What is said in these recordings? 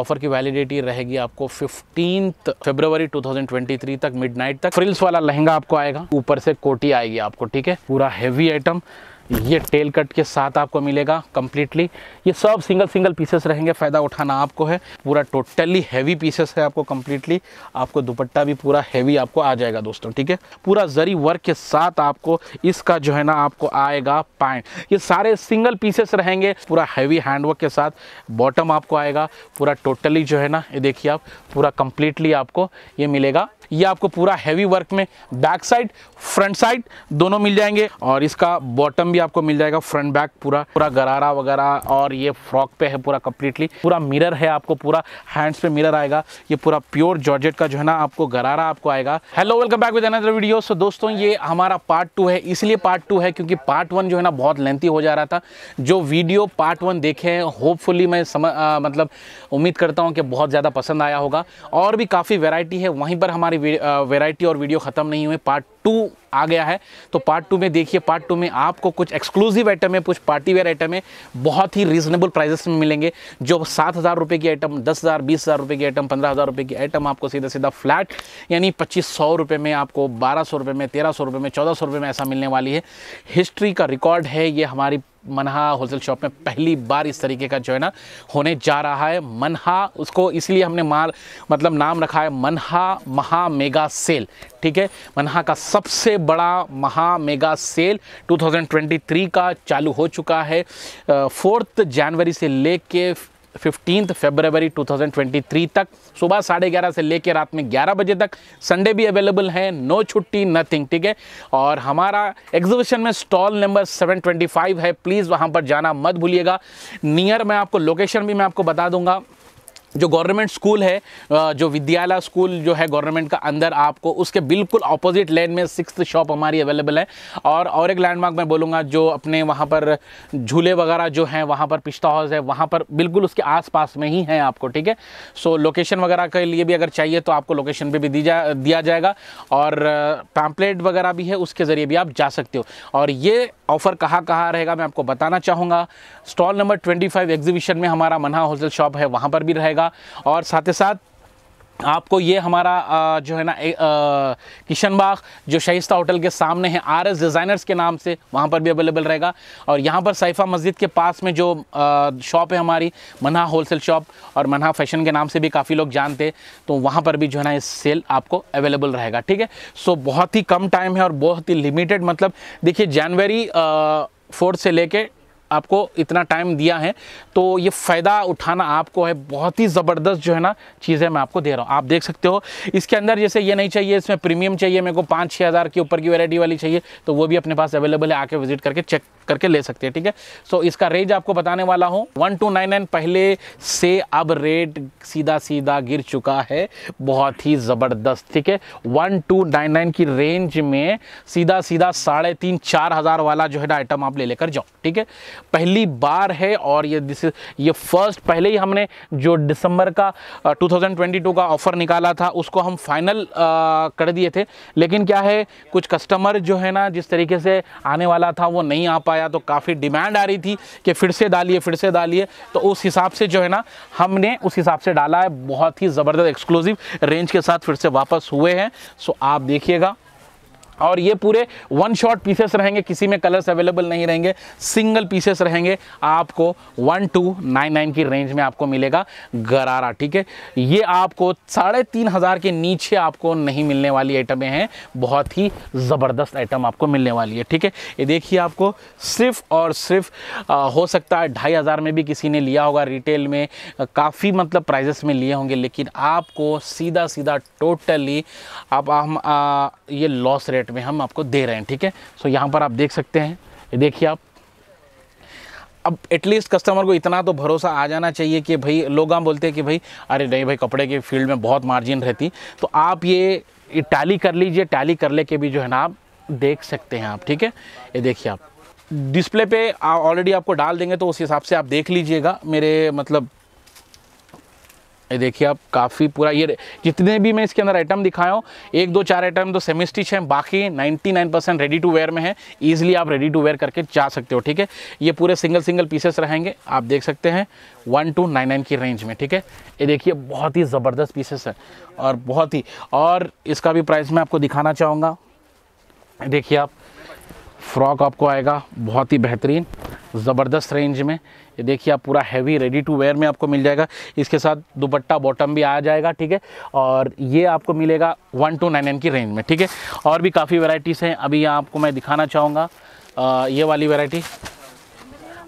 offer की validity रहेगी आपको फिफ्टीन फेब्रवरी 2023 तक मिडनाइट तक फ्रिल्स वाला लहंगा आपको आएगा ऊपर से कोटी आएगी आपको ठीक है पूरा हेवी आइटम ये टेल कट के साथ आपको मिलेगा कम्प्लीटली ये सब सिंगल सिंगल पीसेस रहेंगे फ़ायदा उठाना आपको है पूरा टोटली हैवी पीसेस है आपको कम्प्लीटली आपको दुपट्टा भी पूरा हैवी आपको आ जाएगा दोस्तों ठीक है पूरा जरी वर्क के साथ आपको इसका जो है ना आपको आएगा पैंट ये सारे सिंगल पीसेस रहेंगे पूरा हैवी हैंडवर्क के साथ बॉटम आपको आएगा पूरा टोटली जो है ना ये देखिए आप पूरा कम्प्लीटली आपको ये मिलेगा ये आपको पूरा हैवी वर्क में बैक साइड फ्रंट साइड दोनों मिल जाएंगे और इसका बॉटम भी आपको मिल जाएगा फ्रंट बैक पूरा पूरा गरारा वगैरह और ये फ्रॉक पे है पूरा कम्प्लीटली पूरा मिरर है आपको पूरा हैंड्स पे मिरर आएगा ये पूरा प्योर जॉर्जेट का जो है ना आपको गरारा आपको आएगा hello welcome back with another video so दोस्तों ये हमारा पार्ट टू है इसलिए पार्ट टू है क्योंकि पार्ट वन जो है ना बहुत लेंथी हो जा रहा था जो वीडियो पार्ट वन देखे हैं होपफुली मैं समझ मतलब उम्मीद करता हूँ कि बहुत ज़्यादा पसंद आया होगा और भी काफ़ी वेराइटी है वहीं पर हमारे हमारी वेराइटी और वीडियो ख़त्म नहीं हुए पार्ट टू आ गया है तो पार्ट टू में देखिए पार्ट टू में आपको कुछ एक्सक्लूसिव आइटम है कुछ पार्टी वेयर आइटम है बहुत ही रीजनेबल प्राइजेस में मिलेंगे जो सात हज़ार रुपये की आइटम दस हज़ार बीस हज़ार रुपये की आइटम पंद्रह हज़ार रुपये की आइटम आपको सीधा सीधा फ्लैट यानी पच्चीस सौ रुपये में आपको बारह सौ रुपये में तेरह सौ रुपये में चौदह सौ रुपये में ऐसा मिलने वाली है हिस्ट्री का रिकॉर्ड है ये हमारी मनहा होलसेल शॉप में पहली बार इस तरीके का जो है ना होने जा रहा है मनहा उसको इसलिए हमने मार मतलब नाम रखा है मनहा महा मेगा सेल ठीक है मनहा का सबसे बड़ा महा मेगा सेल 2023 का चालू हो चुका है फोर्थ जनवरी से ले कर फिफ्टीन फेबरवरी 2023 तक सुबह साढ़े ग्यारह से लेकर रात में ग्यारह बजे तक संडे भी अवेलेबल है नो छुट्टी नथिंग ठीक है और हमारा एग्जीबिशन में स्टॉल नंबर 725 है प्लीज़ वहाँ पर जाना मत भूलिएगा नियर मैं आपको लोकेशन भी मैं आपको बता दूंगा जो गवर्नमेंट स्कूल है जो विद्यालय स्कूल जो है गवर्नमेंट का अंदर आपको उसके बिल्कुल अपोजिट लेन में सिक्स शॉप हमारी अवेलेबल है और और एक लैंडमार्क मैं बोलूँगा जो अपने वहाँ पर झूले वगैरह जो हैं वहाँ पर पिस्ता हाउस है वहाँ पर बिल्कुल उसके आसपास में ही है आपको ठीक है सो लोकेशन वगैरह के लिए भी अगर चाहिए तो आपको लोकेशन पर भी दी जा दिया जाएगा और पैम्पलेट वगैरह भी है उसके ज़रिए भी आप जा सकते हो और ये ऑफ़र कहाँ कहाँ रहेगा मैं आपको बताना चाहूँगा स्टॉल नंबर ट्वेंटी फाइव में हमारा मना होलसेल शॉप है वहाँ पर भी रहेगा होगा और साथ ही साथ आपको ये हमारा जो है ना किशन बाग जो शाइस्ता होटल के सामने है आर एस डिज़ाइनर्स के नाम से वहाँ पर भी अवेलेबल रहेगा और यहाँ पर सैफ़ा मस्जिद के पास में जो शॉप है हमारी मन्हा होलसेल शॉप और मन्हा फैशन के नाम से भी काफ़ी लोग जानते तो वहाँ पर भी जो है ना ये सेल आपको अवेलेबल रहेगा ठीक है सो बहुत ही कम टाइम है और बहुत ही लिमिटेड मतलब देखिए जनवरी फोर्थ से लेके आपको इतना टाइम दिया है तो ये फ़ायदा उठाना आपको है बहुत ही ज़बरदस्त जो है ना चीज़ें मैं आपको दे रहा हूँ आप देख सकते हो इसके अंदर जैसे ये नहीं चाहिए इसमें प्रीमियम चाहिए मेरे को पाँच छः हज़ार के ऊपर की वैरायटी वाली चाहिए तो वो भी अपने पास अवेलेबल है आके विजिट करके चेक करके ले सकते हैं ठीक है सो so, इसका रेंज आपको बताने वाला हूँ वन टू नाइन नाइन पहले से अब रेट सीधा सीधा गिर चुका है बहुत ही ज़बरदस्त ठीक है वन टू नाइन नाइन की रेंज में सीधा सीधा साढ़े तीन चार हज़ार वाला जो है ना आइटम आप ले लेकर जाओ ठीक है पहली बार है और ये दिस ये फर्स्ट पहले ही हमने जो दिसंबर का 2022 का ऑफ़र निकाला था उसको हम फाइनल कर दिए थे लेकिन क्या है कुछ कस्टमर जो है ना जिस तरीके से आने वाला था वो नहीं आ पाया तो काफ़ी डिमांड आ रही थी कि फिर से डालिए फिर से डालिए तो उस हिसाब से जो है ना हमने उस हिसाब से डाला है बहुत ही ज़बरदस्त एक्सक्लूसिव रेंज के साथ फिर से वापस हुए हैं सो आप देखिएगा और ये पूरे वन शॉट पीसेस रहेंगे किसी में कलर्स अवेलेबल नहीं रहेंगे सिंगल पीसेस रहेंगे आपको वन टू नाइन नाइन की रेंज में आपको मिलेगा गरारा ठीक है ये आपको साढ़े तीन हज़ार के नीचे आपको नहीं मिलने वाली आइटमें हैं बहुत ही ज़बरदस्त आइटम आपको मिलने वाली है ठीक है ये देखिए आपको सिर्फ और सिर्फ आ, हो सकता है ढाई हज़ार में भी किसी ने लिया होगा रिटेल में काफ़ी मतलब प्राइजेस में लिए होंगे लेकिन आपको सीधा सीधा टोटली आप हम ये लॉस रेट रेट में हम आपको दे रहे हैं ठीक है सो यहाँ पर आप देख सकते हैं देखिए आप अब एटलीस्ट कस्टमर को इतना तो भरोसा आ जाना चाहिए कि भाई लोग हम बोलते हैं कि भाई अरे नहीं भाई कपड़े के फील्ड में बहुत मार्जिन रहती तो आप ये, ये टैली कर लीजिए टैली कर ले के भी जो है ना आप देख सकते हैं आप ठीक है ये देखिए आप डिस्प्ले पे ऑलरेडी आपको डाल देंगे तो उस हिसाब से आप देख लीजिएगा मेरे मतलब ये देखिए आप काफ़ी पूरा ये जितने भी मैं इसके अंदर आइटम दिखाया हूँ एक दो चार आइटम तो सेमी स्टिच हैं बाकी 99 परसेंट रेडी टू वेयर में है ईजिली आप रेडी टू वेयर करके जा सकते हो ठीक है ये पूरे सिंगल सिंगल पीसेस रहेंगे आप देख सकते हैं वन टू नाइन नाइन की रेंज में ठीक है ये देखिए बहुत ही ज़बरदस्त पीसेस है और बहुत ही और इसका भी प्राइस मैं आपको दिखाना चाहूँगा देखिए आप फ्रॉक आपको आएगा बहुत ही बेहतरीन ज़बरदस्त रेंज में ये देखिए आप पूरा हैवी रेडी टू वेयर में आपको मिल जाएगा इसके साथ दुपट्टा बॉटम भी आ जाएगा ठीक है और ये आपको मिलेगा वन टू नाइन की रेंज में ठीक है और भी काफ़ी वेराइटीज़ हैं अभी यहाँ आपको मैं दिखाना चाहूँगा ये वाली वेराइटी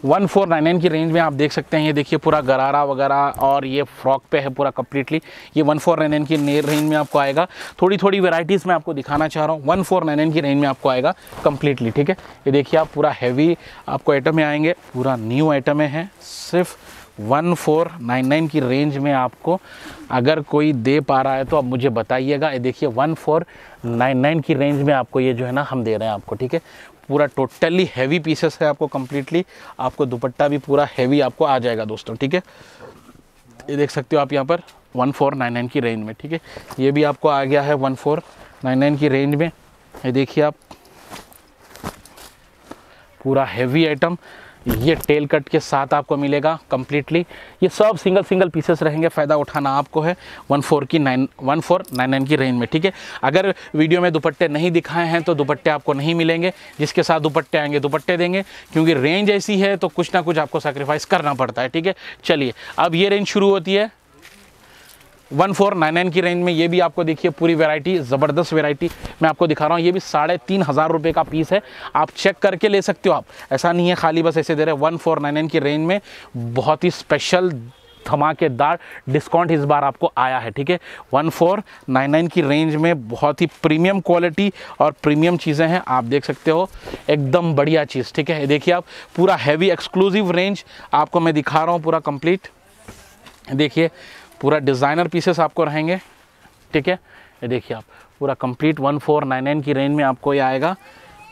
1499 की रेंज में आप देख सकते हैं ये देखिए पूरा गरारा वगैरह और ये फ्रॉक पे है पूरा कम्प्लीटली ये 1499 की रेंज में आपको आएगा थोड़ी थोड़ी वेराइटीज़ में आपको दिखाना चाह रहा हूँ 1499 की रेंज में आपको आएगा कम्प्लीटली ठीक है ये देखिए आप पूरा हैवी आपको आइटमें आएंगे पूरा न्यू आइटमें हैं सिर्फ 1499 की रेंज में आपको अगर कोई दे पा रहा है तो आप मुझे बताइएगा ये देखिए 1499 की रेंज में आपको ये जो है ना हम दे रहे हैं आपको ठीक है पूरा टोटली हैवी पीसेस है आपको कम्प्लीटली आपको दुपट्टा भी पूरा हैवी आपको आ जाएगा दोस्तों ठीक है ये देख सकते हो आप यहाँ पर 1499 की रेंज में ठीक है ये भी आपको आ गया है 1499 की रेंज में ये देखिए आप पूरा हैवी आइटम ये टेल कट के साथ आपको मिलेगा कम्प्लीटली ये सब सिंगल सिंगल पीसेस रहेंगे फ़ायदा उठाना आपको है वन फोर की nine one four nine nine की रेंज में ठीक है अगर वीडियो में दुपट्टे नहीं दिखाए हैं तो दुपट्टे आपको नहीं मिलेंगे जिसके साथ दुपट्टे आएंगे दुपट्टे देंगे क्योंकि रेंज ऐसी है तो कुछ ना कुछ आपको सेक्रीफाइस करना पड़ता है ठीक है चलिए अब ये रेंज शुरू होती है 1499 की रेंज में ये भी आपको देखिए पूरी वैरायटी ज़बरदस्त वैरायटी मैं आपको दिखा रहा हूँ ये भी साढ़े तीन हज़ार रुपये का पीस है आप चेक करके ले सकते हो आप ऐसा नहीं है खाली बस ऐसे दे रहे वन फोर नाइन नाइन की रेंज में बहुत ही स्पेशल धमाकेदार डिस्काउंट इस बार आपको आया है ठीक है वन फोर नाइन नाइन की रेंज में बहुत ही प्रीमियम क्वालिटी और प्रीमियम चीज़ें हैं आप देख सकते हो एकदम बढ़िया चीज़ ठीक है देखिए आप पूरा हैवी एक्सक्लूसिव रेंज आपको मैं दिखा रहा हूँ पूरा कंप्लीट देखिए पूरा डिज़ाइनर पीसेस आपको रहेंगे ठीक है ये देखिए आप पूरा कंप्लीट 1499 की रेंज में आपको ये आएगा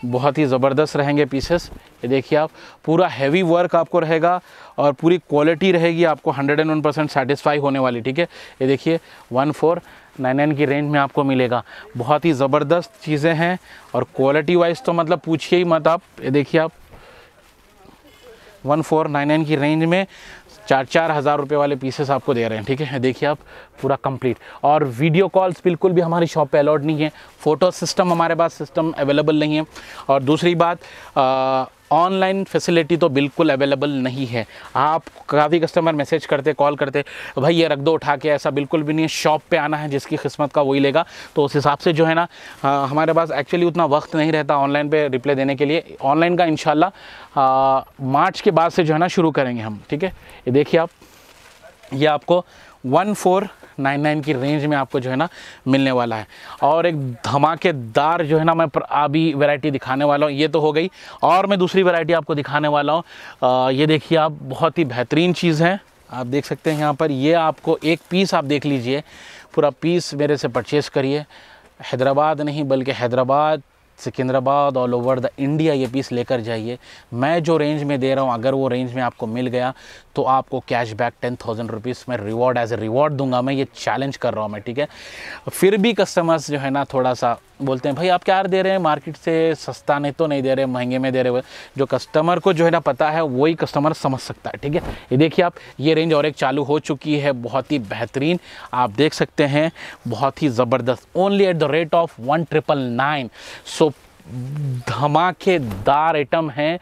बहुत ही ज़बरदस्त रहेंगे पीसेस ये देखिए आप पूरा हैवी वर्क आपको रहेगा और पूरी क्वालिटी रहेगी आपको 101 परसेंट सेटिस्फाई होने वाली ठीक है ये देखिए 1499 की रेंज में आपको मिलेगा बहुत ही ज़बरदस्त चीज़ें हैं और क्वालिटी वाइज तो मतलब पूछिए ही मत आप ये देखिए आप नाइन की रेंज में चार चार हज़ार रुपये वाले पीसेस आपको दे रहे हैं ठीक है देखिए आप पूरा कंप्लीट और वीडियो कॉल्स बिल्कुल भी हमारी शॉप पे अलाउड नहीं है फ़ोटो सिस्टम हमारे पास सिस्टम अवेलेबल नहीं है और दूसरी बात आ, ऑनलाइन फैसिलिटी तो बिल्कुल अवेलेबल नहीं है आप काफ़ी कस्टमर मैसेज करते कॉल करते भाई ये रख दो उठा के ऐसा बिल्कुल भी नहीं है शॉप पे आना है जिसकी किस्मत का वही लेगा तो उस हिसाब से जो है ना हमारे पास एक्चुअली उतना वक्त नहीं रहता ऑनलाइन पे रिप्लाई देने के लिए ऑनलाइन का इन मार्च के बाद से जो है ना शुरू करेंगे हम ठीक है ये देखिए आप ये आपको वन फोर नाइन नाइन की रेंज में आपको जो है ना मिलने वाला है और एक धमाकेदार जो है ना मैं अभी वैरायटी दिखाने वाला हूँ ये तो हो गई और मैं दूसरी वैरायटी आपको दिखाने वाला हूँ ये देखिए आप बहुत ही बेहतरीन चीज़ है आप देख सकते हैं यहाँ पर ये आपको एक पीस आप देख लीजिए पूरा पीस मेरे से परचेस करिए हैदराबाद नहीं बल्कि Hyderabad Secunderabad all over the India ये पीस लेकर जाइए मैं जो रेंज में दे रहा हूँ अगर वो रेंज में आपको मिल गया तो आपको cash back ten thousand rupees में रिवॉर्ड एज ए रिवॉर्ड दूंगा मैं ये चैलेंज कर रहा हूँ मैं ठीक है फिर भी कस्टमर्स जो है ना थोड़ा सा बोलते हैं भाई आप क्या दे रहे हैं मार्केट से सस्ता नहीं तो नहीं दे रहे महंगे में दे रहे जो कस्टमर को जो है ना पता है वही कस्टमर समझ सकता है ठीक है ये देखिए आप ये रेंज और एक चालू हो चुकी है बहुत ही बेहतरीन आप देख सकते हैं बहुत ही ज़बरदस्त only at the rate of one triple nine so धमाकेदार आइटम है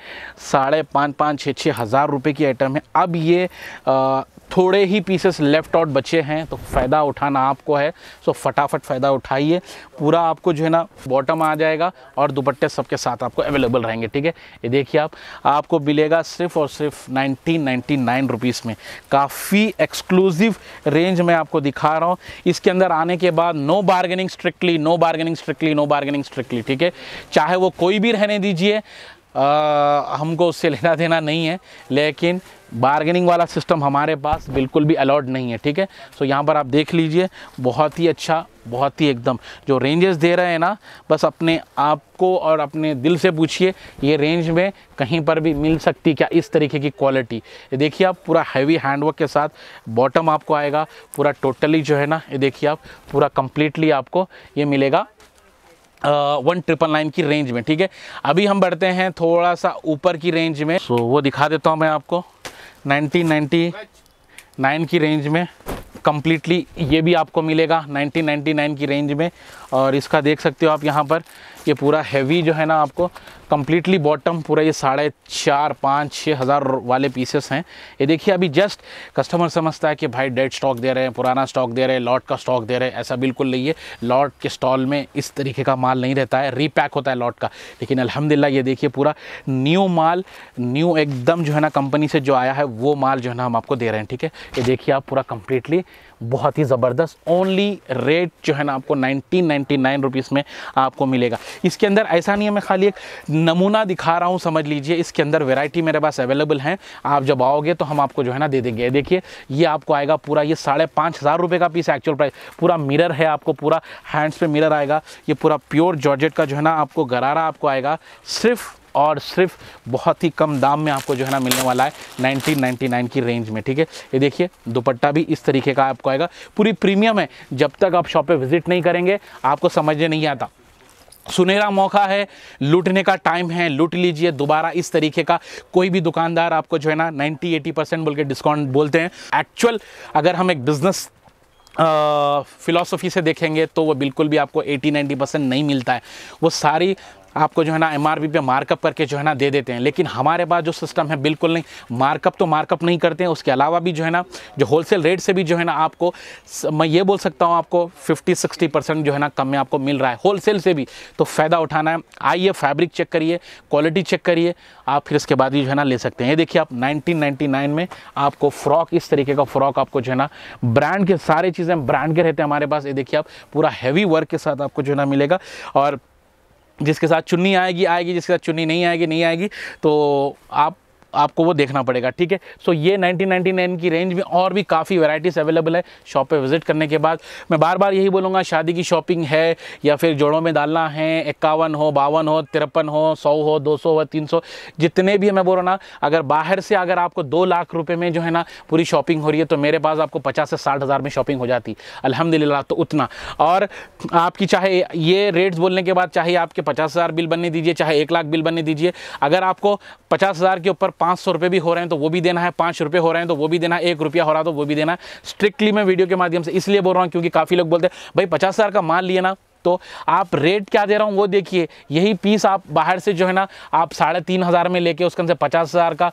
साढ़े पाँच पाँच छः छः हज़ार रुपये की आइटम है अब ये आ, थोड़े ही पीसेस लेफ्ट आउट बचे हैं तो फ़ायदा उठाना आपको है सो फटाफट फ़ायदा उठाइए पूरा आपको जो है ना बॉटम आ जाएगा और दुपट्टे सबके साथ आपको अवेलेबल रहेंगे ठीक है ये देखिए आप आपको मिलेगा सिर्फ और सिर्फ नाइनटीन नाइन्टी में काफ़ी एक्सक्लूसिव रेंज में आपको दिखा रहा हूँ इसके अंदर आने के बाद no bargaining strictly no bargaining strictly no bargaining strictly ठीक है चाहे वो कोई भी रहने दीजिए हमको उससे लेना देना नहीं है लेकिन बार्गेनिंग वाला सिस्टम हमारे पास बिल्कुल भी अलाउड नहीं है ठीक है सो यहाँ पर आप देख लीजिए बहुत ही अच्छा बहुत ही एकदम जो रेंजेस दे रहे हैं ना बस अपने आप को और अपने दिल से पूछिए ये रेंज में कहीं पर भी मिल सकती क्या इस तरीके की क्वालिटी ये देखिए आप पूरा हैवी हैंडवर्क के साथ बॉटम आपको आएगा पूरा टोटली जो है ना ये देखिए आप पूरा कम्प्लीटली आपको ये मिलेगा वन ट्रिपल नाइन की रेंज में ठीक है अभी हम बढ़ते हैं थोड़ा सा ऊपर की रेंज में सो so, वो दिखा देता हूँ मैं आपको 1999 की रेंज में कम्प्लीटली ये भी आपको मिलेगा 1999 की रेंज में और इसका देख सकते हो आप यहाँ पर ये पूरा हैवी जो है ना आपको कम्प्लीटली बॉटम पूरा ये साढ़े चार पाँच छः हज़ार वाले पीसेस हैं ये देखिए अभी जस्ट कस्टमर समझता है कि भाई डेड स्टॉक दे रहे हैं पुराना स्टॉक दे रहे हैं लॉट का स्टॉक दे रहे हैं ऐसा बिल्कुल नहीं है लॉट के स्टॉल में इस तरीके का माल नहीं रहता है रीपैक होता है लॉट का लेकिन अलहमदिल्ला ये देखिए पूरा न्यू माल न्यू एकदम जो है ना कंपनी से जो आया है वो माल जो है ना हम आपको दे रहे हैं ठीक है ये देखिए आप पूरा कम्प्लीटली बहुत ही ज़बरदस्त ओनली रेट जो है ना आपको नाइनटीन नाइनटी नाइन रुपीज़ में आपको मिलेगा इसके अंदर ऐसा नहीं है मैं खाली एक नमूना दिखा रहा हूँ समझ लीजिए इसके अंदर वेराइटी मेरे पास अवेलेबल है आप जब आओगे तो हम आपको जो है ना दे देंगे देखिए ये आपको आएगा पूरा ये साढ़े पाँच हज़ार रुपये का पीस एक्चुअल प्राइस पूरा मिरर है आपको पूरा हैंड्स पे मिरर आएगा ये पूरा प्योर जॉर्जेट का जो है ना आपको गरारा आपको आएगा सिर्फ और सिर्फ बहुत ही कम दाम में आपको जो है ना मिलने वाला है 1999 की रेंज में ठीक है ये देखिए दुपट्टा भी इस तरीके का आपको आएगा पूरी प्रीमियम है जब तक आप शॉप पे विजिट नहीं करेंगे आपको समझ नहीं आता सुनहरा मौका है लूटने का टाइम है लूट लीजिए दोबारा इस तरीके का कोई भी दुकानदार आपको जो है ना 90 80 परसेंट बोल के डिस्काउंट बोलते हैं एक्चुअल अगर हम एक बिज़नेस फिलॉसफी से देखेंगे तो वो बिल्कुल भी आपको 80 90 परसेंट नहीं मिलता है वो सारी आपको जो है ना एम आर पे मार्कअप करके जो है ना दे देते हैं लेकिन हमारे पास जो सिस्टम है बिल्कुल नहीं मार्कअप तो मार्कअप नहीं करते हैं उसके अलावा भी जो है ना जो होलसेल रेट से भी जो है ना आपको मैं ये बोल सकता हूँ आपको 50 60 परसेंट जो है ना कम में आपको मिल रहा है होलसेल से भी तो फ़ायदा उठाना है आइए फैब्रिक चेक करिए क्वालिटी चेक करिए आप फिर इसके बाद ही जो है ना ले सकते हैं ये देखिए आप 1999 में आपको फ्रॉक इस तरीके का फ्रॉक आपको जो है ना ब्रांड के सारे चीज़ें ब्रांड के रहते हैं हमारे पास ये देखिए आप पूरा हैवी वर्क के साथ आपको जो है ना मिलेगा और जिसके साथ चुन्नी आएगी आएगी जिसके साथ चुन्नी नहीं आएगी नहीं आएगी तो आप आपको वो देखना पड़ेगा ठीक है सो ये 1999 की रेंज में और भी काफ़ी वेराइटीज़ अवेलेबल है शॉप पे विजिट करने के बाद मैं बार बार यही बोलूँगा शादी की शॉपिंग है या फिर जोड़ों में डालना है इक्यावन हो बावन हो तिरपन हो सौ हो दो सौ हो तीन सौ जितने भी मैं बोल रहा ना अगर बाहर से अगर आपको दो लाख रुपये में जो है ना पूरी शॉपिंग हो रही है तो मेरे पास आपको पचास से साठ हज़ार में शॉपिंग हो जाती अलहमदिल्ला तो उतना और आपकी चाहे ये रेट्स बोलने के बाद चाहे आपके पचास हज़ार बिल बनने दीजिए चाहे एक लाख बिल बनने दीजिए अगर आपको पचास हज़ार के ऊपर पाँच सौ रुपये भी हो रहे हैं तो वो भी देना है पाँच रुपये हो रहे हैं तो वो भी देना है एक रुपया हो रहा है तो वो भी देना है स्ट्रिक्टली मैं वीडियो के माध्यम से इसलिए बोल रहा हूँ क्योंकि काफ़ी लोग बोलते हैं भाई पचास हज़ार का माल लिए ना तो आप रेट क्या दे रहा हूँ वो देखिए यही पीस आप बाहर से जो है ना आप साढ़े तीन हज़ार में लेके उसके अंदर पचास हज़ार का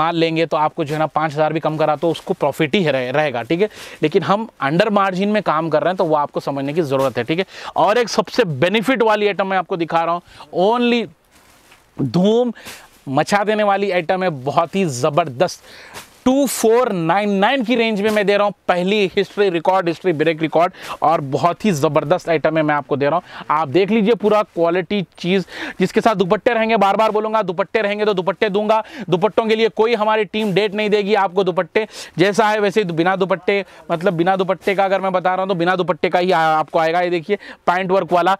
माल लेंगे तो आपको जो है ना पाँच हज़ार भी कम करा तो उसको प्रॉफिट ही रहे, रहेगा ठीक है लेकिन हम अंडर मार्जिन में काम कर रहे हैं तो वो आपको समझने की ज़रूरत है ठीक है और एक सबसे बेनिफिट वाली आइटम मैं आपको दिखा रहा हूँ ओनली धूम मचा देने वाली आइटम है बहुत ही ज़बरदस्त 2499 की रेंज में मैं दे रहा हूँ पहली history record history break record और बहुत ही ज़बरदस्त आइटम है मैं आपको दे रहा हूँ आप देख लीजिए पूरा क्वालिटी चीज़ जिसके साथ दुपट्टे रहेंगे बार बार बोलूँगा दुपट्टे रहेंगे तो दुपट्टे दूंगा दुपट्टों के लिए कोई हमारी टीम डेट नहीं देगी आपको दुपट्टे जैसा है वैसे तो बिना दुपट्टे मतलब बिना दुपट्टे का अगर मैं बता रहा हूँ तो बिना दुपट्टे का ही आपको आएगा ये देखिए पैंट वर्क वाला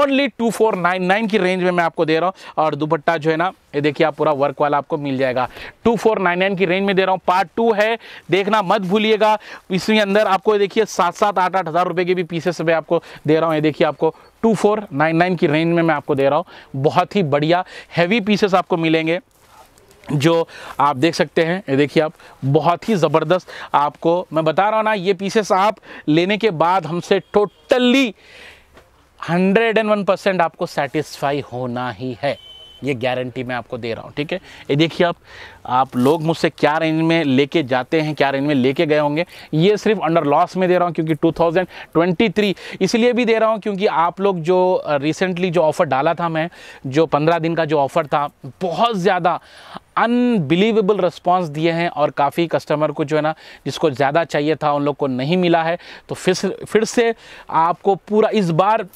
ओनली टू की रेंज में मैं आपको दे रहा हूँ और दुपट्टा जो है ना ये देखिए आप पूरा वर्क वाला आपको मिल जाएगा टू फोर नाइन नाइन की रेंज में दे रहा हूँ पार्ट टू है देखना मत भूलिएगा इसमें अंदर आपको देखिए सात सात आठ आठ हज़ार रुपये के भी पीसेस में आपको दे रहा हूँ ये देखिए आपको टू फोर नाइन नाइन की रेंज में मैं आपको दे रहा हूँ बहुत ही बढ़िया हैवी पीसेस आपको मिलेंगे जो आप देख सकते हैं ये देखिए आप बहुत ही ज़बरदस्त आपको मैं बता रहा हूँ ना ये पीसेस आप लेने के बाद हमसे totally hundred and one percent आपको सेटिस्फाई होना ही है ये गारंटी मैं आपको दे रहा हूँ ठीक है ये देखिए आप आप लोग मुझसे क्या रेंज में लेके जाते हैं क्या रेंज में लेके गए होंगे ये सिर्फ अंडर लॉस में दे रहा हूँ क्योंकि 2023 इसलिए भी दे रहा हूँ क्योंकि आप लोग जो रिसेंटली जो ऑफ़र डाला था मैं जो 15 दिन का जो ऑफ़र था बहुत ज़्यादा अनबिलीवेबल रिस्पांस दिए हैं और काफ़ी कस्टमर को जो है ना जिसको ज़्यादा चाहिए था उन लोग को नहीं मिला है तो फिर फिर से आपको पूरा इस बार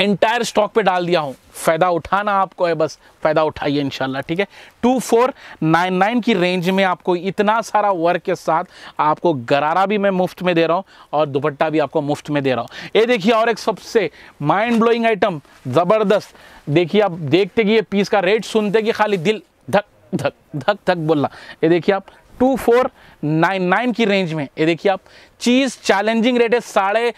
एंटायर स्टॉक पे डाल दिया हूँ फ़ायदा उठाना आपको है बस फ़ायदा उठाइए इनशाला ठीक है टू फोर नाइन नाइन की रेंज में आपको इतना सारा वर्क के साथ आपको गरारा भी मैं मुफ्त में दे रहा हूँ और दुपट्टा भी आपको मुफ्त में दे रहा हूँ ये देखिए और एक सबसे माइंड ब्लोइंग आइटम ज़बरदस्त देखिए आप देखते कि ये पीस का रेट सुनते कि खाली दिल धक धक धक धक बोलना ये देखिए आप टू फोर नाइन नाइन की रेंज में ये देखिए आप चीज़ चैलेंजिंग रेट है साढ़े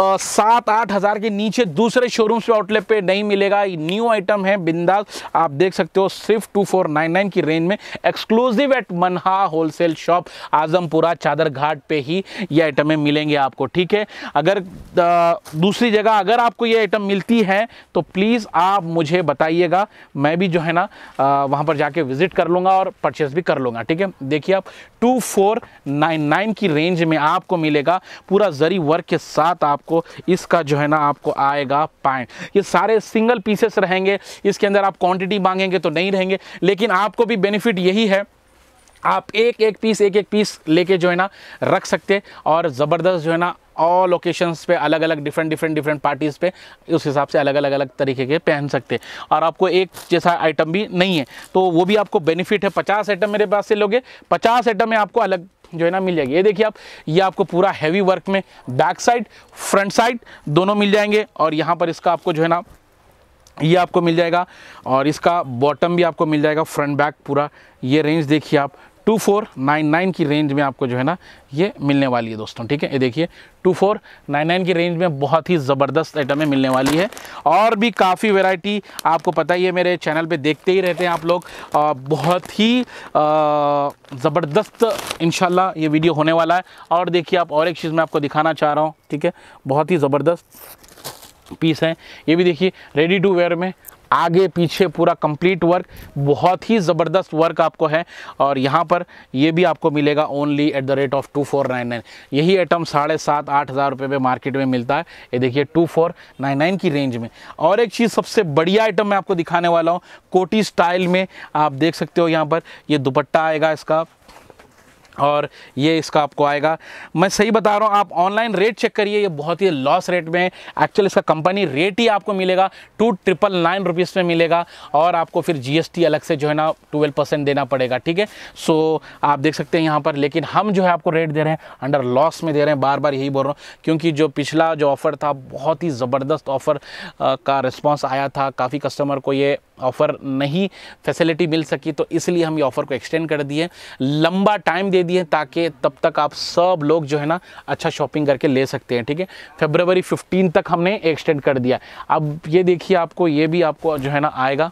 सात आठ हज़ार के नीचे दूसरे शोरूम्स पे आउटलेट पे नहीं मिलेगा न्यू आइटम है बिंदास आप देख सकते हो सिर्फ टू फोर नाइन नाइन की रेंज में exclusive at Manha wholesale shop Azampura Chadar Ghat पे ही ये आइटमें मिलेंगे आपको ठीक है अगर दूसरी जगह अगर आपको ये आइटम मिलती है तो प्लीज़ आप मुझे बताइएगा मैं भी जो है ना वहाँ पर जाके विजिट कर लूँगा और परचेस भी कर लूँगा ठीक है देखिए आप टू फोर नाइन नाइन की रेंज में आपको मिलेगा पूरा जरी वर्क के साथ आप आपको इसका जो है ना आपको आएगा पैंट ये सारे सिंगल पीसेस रहेंगे इसके अंदर आप क्वांटिटी मांगेंगे तो नहीं रहेंगे लेकिन आपको भी बेनिफिट यही है आप एक एक पीस एक एक पीस लेके जो है ना रख सकते और ज़बरदस्त जो है ना ऑल ओकेशंस पे अलग अलग डिफरेंट डिफरेंट डिफरेंट पार्टीज़ पे उस हिसाब से अलग अलग अलग तरीके के पहन सकते हैं और आपको एक जैसा आइटम भी नहीं है तो वो भी आपको बेनिफिट है पचास आइटम मेरे पास से लोगे पचास आइटम में आपको अलग जो है ना मिल जाएगी ये देखिए आप ये आपको पूरा हैवी वर्क में बैक साइड फ्रंट साइड दोनों मिल जाएंगे और यहाँ पर इसका आपको जो है ना ये आपको मिल जाएगा और इसका बॉटम भी आपको मिल जाएगा फ्रंट बैक पूरा ये रेंज देखिए आप टू फोर नाइन नाइन की रेंज में आपको जो है ना ये मिलने वाली है दोस्तों ठीक है ये देखिए टू फोर नाइन नाइन की रेंज में बहुत ही ज़बरदस्त आइटमें मिलने वाली है और भी काफ़ी वेराइटी आपको पता ही है मेरे चैनल पे देखते ही रहते हैं आप लोग आ, बहुत ही ज़बरदस्त इन ये वीडियो होने वाला है और देखिए आप और एक चीज़ मैं आपको दिखाना चाह रहा हूँ ठीक है बहुत ही ज़बरदस्त पीस है ये भी देखिए रेडी टू वेयर में आगे पीछे पूरा कंप्लीट वर्क बहुत ही ज़बरदस्त वर्क आपको है और यहाँ पर ये भी आपको मिलेगा only at the rate of two four nine nine यही आइटम साढ़े सात आठ हज़ार रुपये में मार्केट में मिलता है ये देखिए टू फोर नाइन नाइन की रेंज में और एक चीज़ सबसे बढ़िया आइटम मैं आपको दिखाने वाला हूँ कोटी स्टाइल में आप देख सकते हो यहाँ पर ये यह दुपट्टा आएगा इसका और ये इसका आपको आएगा मैं सही बता रहा हूँ आप ऑनलाइन रेट चेक करिए ये बहुत ही लॉस रेट में है एक्चुअल इसका कंपनी रेट ही आपको मिलेगा टू ट्रिपल नाइन रुपीज़ में मिलेगा और आपको फिर जीएसटी अलग से जो है ना ट्वेल्व परसेंट देना पड़ेगा ठीक है सो आप देख सकते हैं यहाँ पर लेकिन हम जो है आपको रेट दे रहे हैं अंडर लॉस में दे रहे हैं बार बार यही बोल रहा हूँ क्योंकि जो पिछला जो ऑफ़र था बहुत ही ज़बरदस्त ऑफ़र का रिस्पॉन्स आया था काफ़ी कस्टमर को ये ऑफ़र नहीं फैसिलिटी मिल सकी तो इसलिए हम ये ऑफ़र को एक्सटेंड कर दिए लंबा टाइम दे दिए ताकि तब तक आप सब लोग जो है ना अच्छा शॉपिंग करके ले सकते हैं ठीक है फेबरवरी फिफ्टीन तक हमने एक्सटेंड कर दिया अब ये देखिए आपको ये भी आपको जो है ना आएगा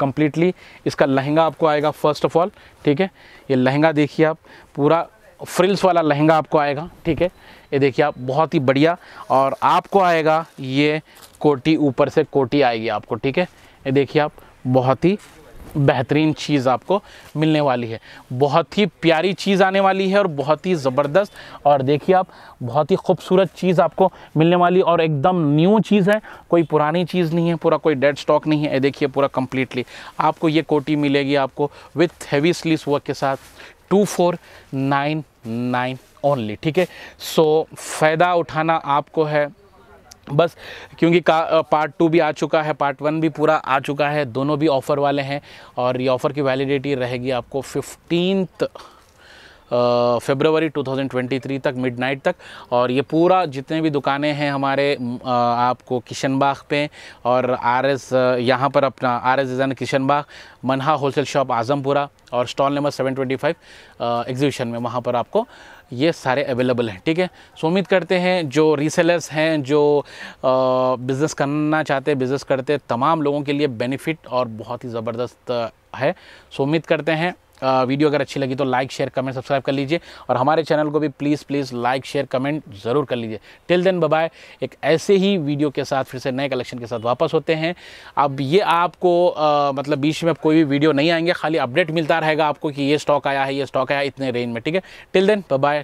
कम्प्लीटली इसका लहंगा आपको आएगा फर्स्ट ऑफ ऑल ठीक है ये लहंगा देखिए आप पूरा फ्रिल्स वाला लहंगा आपको आएगा ठीक है ये देखिए आप बहुत ही बढ़िया और आपको आएगा ये कोटी ऊपर से कोटी आएगी आपको ठीक है ये देखिए आप बहुत ही बेहतरीन चीज़ आपको मिलने वाली है बहुत ही प्यारी चीज़ आने वाली है और बहुत ही ज़बरदस्त और देखिए आप बहुत ही खूबसूरत चीज़ आपको मिलने वाली और एकदम न्यू चीज़ है कोई पुरानी चीज़ नहीं है पूरा कोई डेड स्टॉक नहीं है देखिए पूरा कम्प्लीटली आपको ये कोटी मिलेगी आपको विथ हैवी स्लीस वर्क के साथ two four nine nine only ठीक है सो फ़ायदा उठाना आपको है बस क्योंकि का पार्ट टू भी आ चुका है पार्ट वन भी पूरा आ चुका है दोनों भी ऑफ़र वाले हैं और ये ऑफ़र की वैलिडिटी रहेगी आपको फिफ्टीन फेबरवरी ट्वेंटी 2023 तक मिडनाइट तक और ये पूरा जितने भी दुकानें हैं हमारे uh, आपको किशनबाग पे और आर एस यहाँ पर अपना R S Kishan Bagh Manha wholesale shop Azampura और स्टॉल नंबर 725 एग्जीबिशन में वहाँ पर आपको ये सारे अवेलेबल हैं ठीक है सो उम्मीद करते हैं जो रीसेलर्स हैं जो बिज़नेस करना चाहते बिज़नेस करते तमाम लोगों के लिए बेनिफिट और बहुत ही ज़बरदस्त है सो उम्मीद करते हैं वीडियो अगर अच्छी लगी तो लाइक शेयर कमेंट सब्सक्राइब कर लीजिए और हमारे चैनल को भी please please like share comment ज़रूर कर लीजिए टिल देन बाय एक ऐसे ही वीडियो के साथ फिर से नए कलेक्शन के साथ वापस होते हैं अब ये आपको आ, मतलब बीच में कोई भी वीडियो नहीं आएंगे खाली अपडेट मिलता रहेगा आपको कि ये स्टॉक आया है ये स्टॉक आया इतने रेंज में ठीक है till then bye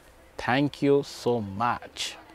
thank you so much